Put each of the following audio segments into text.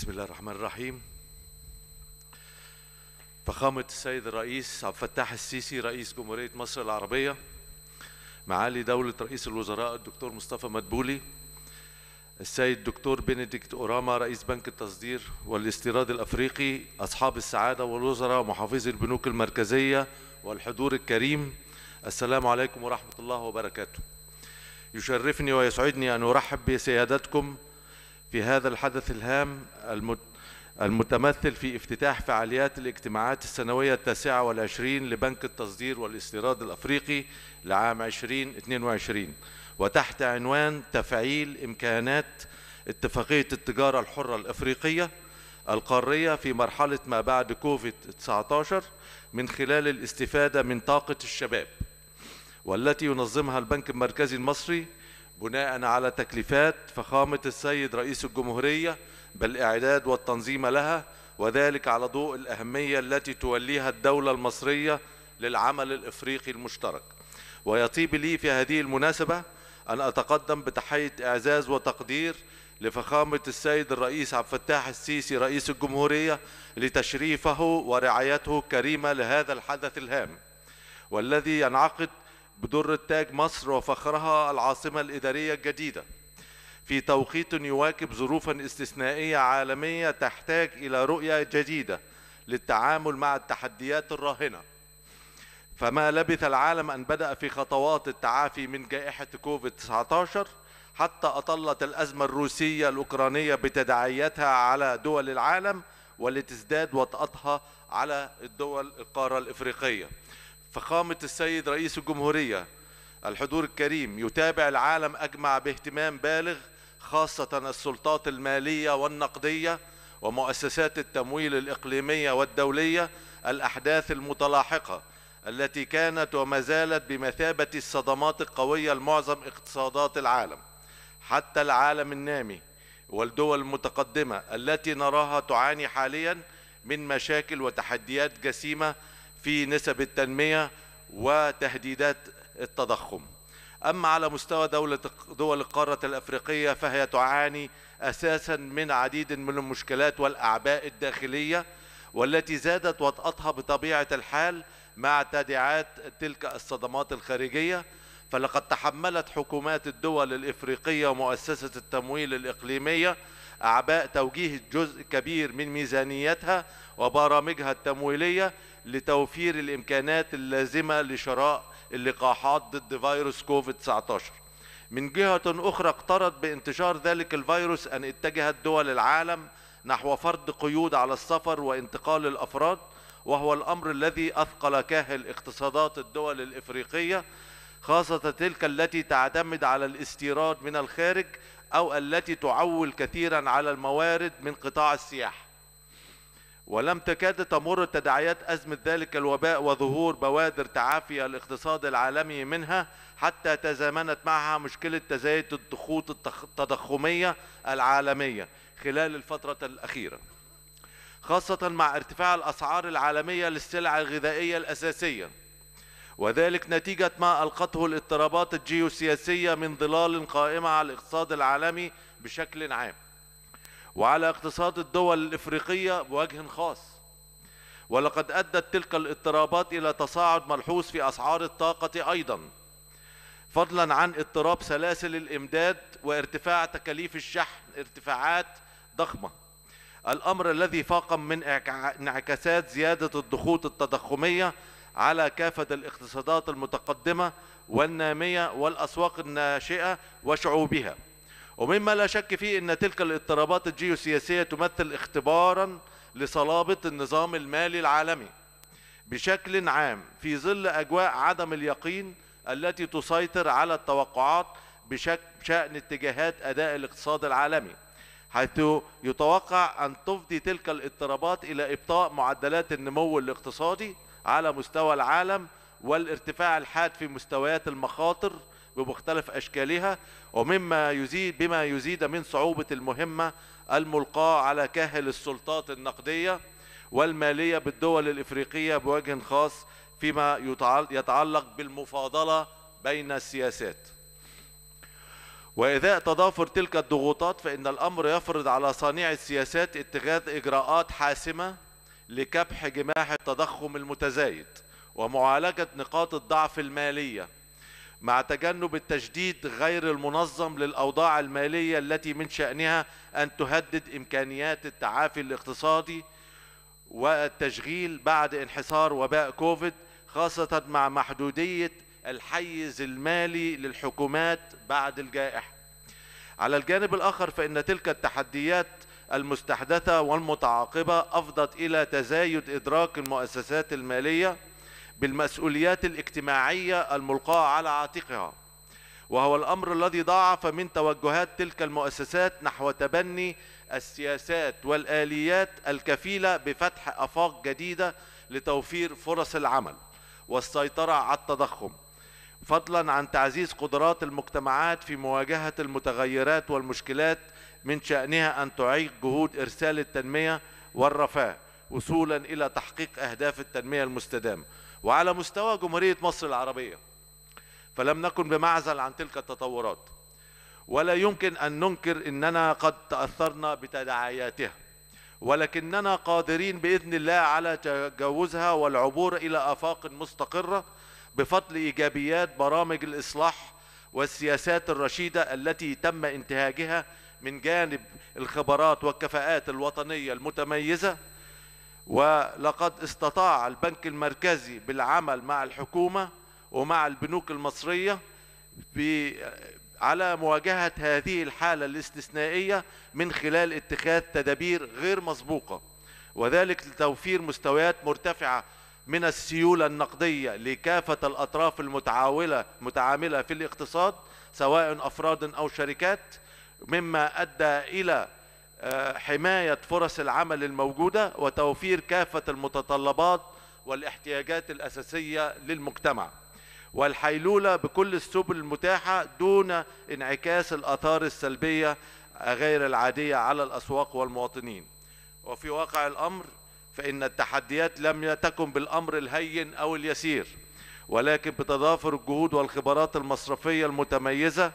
بسم الله الرحمن الرحيم فخامة السيد الرئيس عبد الفتاح السيسي رئيس جمهورية مصر العربية معالي دولة رئيس الوزراء الدكتور مصطفى مدبولي السيد الدكتور بنديكت أوراما رئيس بنك التصدير والاستيراد الأفريقي أصحاب السعادة والوزراء محافظي البنوك المركزية والحضور الكريم السلام عليكم ورحمة الله وبركاته يشرفني ويسعدني أن أرحب بسيادتكم في هذا الحدث الهام المتمثل في افتتاح فعاليات الاجتماعات السنوية التاسعة والعشرين لبنك التصدير والاستيراد الأفريقي لعام 2022 وتحت عنوان تفعيل إمكانات اتفاقية التجارة الحرة الأفريقية القارية في مرحلة ما بعد كوفيد-19 من خلال الاستفادة من طاقة الشباب والتي ينظمها البنك المركزي المصري بناء على تكليفات فخامة السيد رئيس الجمهورية بالإعداد والتنظيم لها وذلك على ضوء الأهمية التي توليها الدولة المصرية للعمل الإفريقي المشترك ويطيب لي في هذه المناسبة أن أتقدم بتحية إعزاز وتقدير لفخامة السيد الرئيس عبد الفتاح السيسي رئيس الجمهورية لتشريفه ورعايته الكريمة لهذا الحدث الهام والذي ينعقد بدر التاج مصر وفخرها العاصمة الإدارية الجديدة في توقيت يواكب ظروفا استثنائية عالمية تحتاج إلى رؤية جديدة للتعامل مع التحديات الراهنة فما لبث العالم أن بدأ في خطوات التعافي من جائحة كوفيد-19 حتى أطلت الأزمة الروسية الأوكرانية بتداعياتها على دول العالم والتي تزداد وطأتها على الدول القارة الإفريقية فخامة السيد رئيس الجمهورية الحضور الكريم يتابع العالم أجمع باهتمام بالغ خاصة السلطات المالية والنقدية ومؤسسات التمويل الإقليمية والدولية الأحداث المتلاحقة التي كانت وما زالت بمثابة الصدمات القوية لمعظم اقتصادات العالم حتى العالم النامي والدول المتقدمة التي نراها تعاني حاليا من مشاكل وتحديات جسيمة في نسب التنمية وتهديدات التضخم أما على مستوى دولة دول القارة الأفريقية فهي تعاني أساسا من عديد من المشكلات والأعباء الداخلية والتي زادت وطأتها بطبيعة الحال مع تداعيات تلك الصدمات الخارجية فلقد تحملت حكومات الدول الإفريقية ومؤسسة التمويل الإقليمية أعباء توجيه جزء كبير من ميزانيتها وبرامجها التمويلية لتوفير الإمكانات اللازمة لشراء اللقاحات ضد فيروس كوفيد-19 من جهة أخرى اقترض بانتشار ذلك الفيروس أن اتجهت دول العالم نحو فرض قيود على السفر وانتقال الأفراد وهو الأمر الذي أثقل كاهل اقتصادات الدول الإفريقية خاصة تلك التي تعتمد على الاستيراد من الخارج أو التي تعول كثيرا على الموارد من قطاع السياحة ولم تكاد تمر تداعيات أزمة ذلك الوباء وظهور بوادر تعافي الاقتصاد العالمي منها حتى تزامنت معها مشكلة تزايد الضغوط التضخمية العالمية خلال الفترة الأخيرة خاصة مع ارتفاع الأسعار العالمية للسلع الغذائية الأساسية وذلك نتيجة ما ألقته الاضطرابات الجيوسياسية من ظلال قائمة على الاقتصاد العالمي بشكل عام وعلى اقتصاد الدول الإفريقية بوجه خاص ولقد أدت تلك الاضطرابات إلى تصاعد ملحوظ في أسعار الطاقة أيضاً فضلا عن اضطراب سلاسل الامداد وارتفاع تكاليف الشحن ارتفاعات ضخمه الامر الذي فاقم من انعكاسات زياده الضغوط التضخميه على كافة الاقتصادات المتقدمة والنامية والأسواق الناشئة وشعوبها ومما لا شك فيه أن تلك الاضطرابات الجيوسياسية تمثل اختبارا لصلابة النظام المالي العالمي بشكل عام في ظل أجواء عدم اليقين التي تسيطر على التوقعات بشأن اتجاهات أداء الاقتصاد العالمي حيث يتوقع أن تفضي تلك الاضطرابات إلى إبطاء معدلات النمو الاقتصادي على مستوى العالم والارتفاع الحاد في مستويات المخاطر بمختلف اشكالها ومما يزيد بما يزيد من صعوبه المهمه الملقاه على كاهل السلطات النقديه والماليه بالدول الافريقيه بوجه خاص فيما يتعلق بالمفاضله بين السياسات. وإذا تضافر تلك الضغوطات فإن الأمر يفرض على صانعي السياسات اتخاذ إجراءات حاسمة لكبح جماح التضخم المتزايد ومعالجة نقاط الضعف المالية مع تجنب التشديد غير المنظم للأوضاع المالية التي من شأنها أن تهدد إمكانيات التعافي الاقتصادي والتشغيل بعد انحسار وباء كوفيد خاصة مع محدودية الحيز المالي للحكومات بعد الجائحة على الجانب الآخر فإن تلك التحديات المستحدثة والمتعاقبة أفضت إلى تزايد إدراك المؤسسات المالية بالمسؤوليات الاجتماعية الملقاة على عاتقها وهو الأمر الذي ضاعف من توجهات تلك المؤسسات نحو تبني السياسات والآليات الكفيلة بفتح أفاق جديدة لتوفير فرص العمل والسيطرة على التضخم فضلا عن تعزيز قدرات المجتمعات في مواجهة المتغيرات والمشكلات من شأنها أن تعيق جهود إرسال التنمية والرفاه وصولا إلى تحقيق أهداف التنمية المستدامة وعلى مستوى جمهورية مصر العربية فلم نكن بمعزل عن تلك التطورات ولا يمكن أن ننكر أننا قد تأثرنا بتداعياتها ولكننا قادرين بإذن الله على تجاوزها والعبور إلى آفاق مستقرة بفضل إيجابيات برامج الإصلاح والسياسات الرشيدة التي تم انتهاجها من جانب الخبرات والكفاءات الوطنية المتميزة ولقد استطاع البنك المركزي بالعمل مع الحكومة ومع البنوك المصرية على مواجهة هذه الحالة الاستثنائية من خلال اتخاذ تدابير غير مسبوقة وذلك لتوفير مستويات مرتفعة من السيولة النقدية لكافة الأطراف المتعاولة في الاقتصاد سواء أفراد أو شركات مما أدى إلى آه، حماية فرص العمل الموجودة وتوفير كافة المتطلبات والاحتياجات الأساسية للمجتمع والحيلولة بكل السبل المتاحة دون انعكاس الآثار السلبية غير العادية على الأسواق والمواطنين وفي واقع الأمر فإن التحديات لم تكن بالأمر الهين أو اليسير ولكن بتضافر الجهود والخبرات المصرفية المتميزة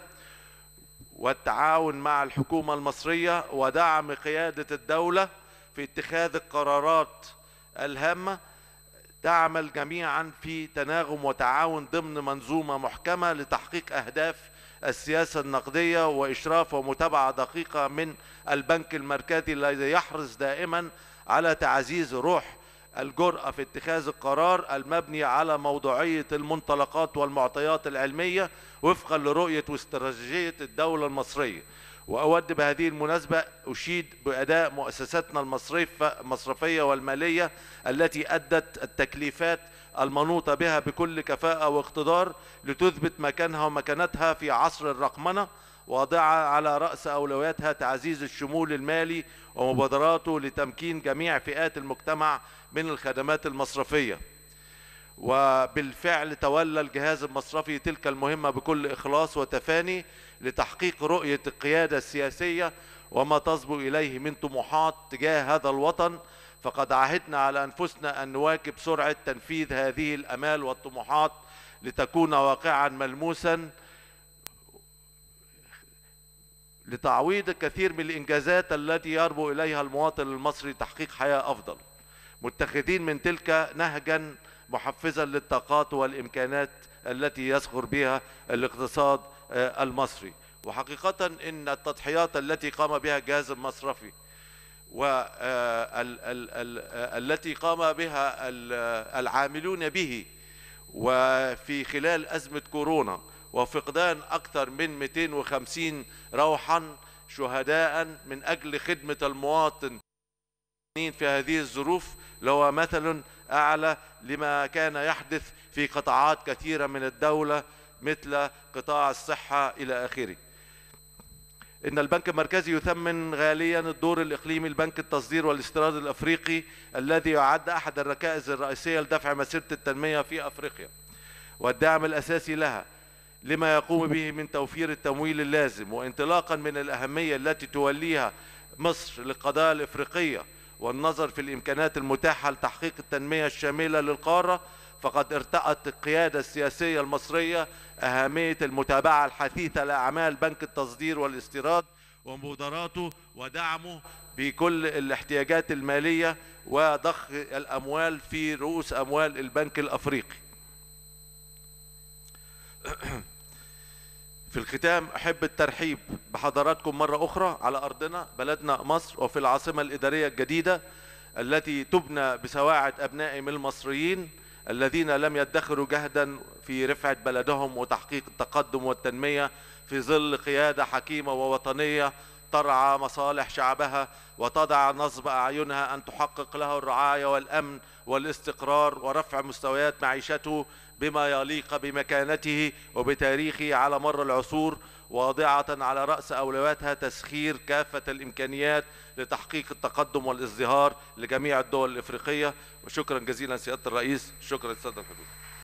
والتعاون مع الحكومة المصرية ودعم قيادة الدولة في اتخاذ القرارات الهامة تعمل جميعا في تناغم وتعاون ضمن منظومة محكمة لتحقيق أهداف السياسة النقدية وإشراف ومتابعة دقيقة من البنك المركزي الذي يحرص دائما على تعزيز روح الجرأة في اتخاذ القرار المبني على موضوعية المنطلقات والمعطيات العلمية وفقا لرؤية واستراتيجية الدولة المصرية وأود بهذه المناسبة أشيد بأداء مؤسساتنا المصرفية والمالية التي أدت التكليفات المنوطة بها بكل كفاءة واقتدار لتثبت مكانها ومكانتها في عصر الرقمنة واضعة على رأس أولوياتها تعزيز الشمول المالي ومبادراته لتمكين جميع فئات المجتمع من الخدمات المصرفية وبالفعل تولى الجهاز المصرفي تلك المهمة بكل إخلاص وتفاني لتحقيق رؤية القيادة السياسية وما تصبو إليه من طموحات تجاه هذا الوطن فقد عهدنا على أنفسنا أن نواكب سرعة تنفيذ هذه الأمال والطموحات لتكون واقعا ملموسا لتعويض الكثير من الإنجازات التي يربو إليها المواطن المصري تحقيق حياة أفضل متخذين من تلك نهجا محفزا للطاقات والإمكانات التي يصغر بها الاقتصاد آه، المصري وحقيقة إن التضحيات التي قام بها الجهاز المصرفي والتي آه، آه، قام بها العاملون به وفي خلال أزمة كورونا وفقدان أكثر من 250 روحا شهداء من أجل خدمة المواطن في هذه الظروف لو مثل أعلى لما كان يحدث في قطاعات كثيرة من الدولة مثل قطاع الصحة إلى آخره إن البنك المركزي يثمن غاليا الدور الإقليمي البنك التصدير والاستيراد الأفريقي الذي يعد أحد الركائز الرئيسية لدفع مسيرة التنمية في أفريقيا والدعم الأساسي لها لما يقوم به من توفير التمويل اللازم وانطلاقا من الأهمية التي توليها مصر للقضايا الإفريقية والنظر في الإمكانات المتاحة لتحقيق التنمية الشاملة للقارة فقد ارتأت القيادة السياسية المصرية أهمية المتابعة الحثيثة لأعمال بنك التصدير والاستيراد ومبادراته ودعمه بكل الاحتياجات المالية وضخ الأموال في رؤوس أموال البنك الأفريقي في الختام أحب الترحيب بحضراتكم مرة أخرى على أرضنا بلدنا مصر وفي العاصمة الإدارية الجديدة التي تبنى بسواعد أبنائهم المصريين الذين لم يدخروا جهدا في رفعة بلدهم وتحقيق التقدم والتنمية في ظل قيادة حكيمة ووطنية ترعى مصالح شعبها وتضع نصب أعينها أن تحقق له الرعاية والأمن والاستقرار ورفع مستويات معيشته بما يليق بمكانته وبتاريخه على مر العصور واضعة على رأس أولوياتها تسخير كافة الإمكانيات لتحقيق التقدم والازدهار لجميع الدول الإفريقية وشكرا جزيلا سيادة الرئيس شكرا سيادة الحدود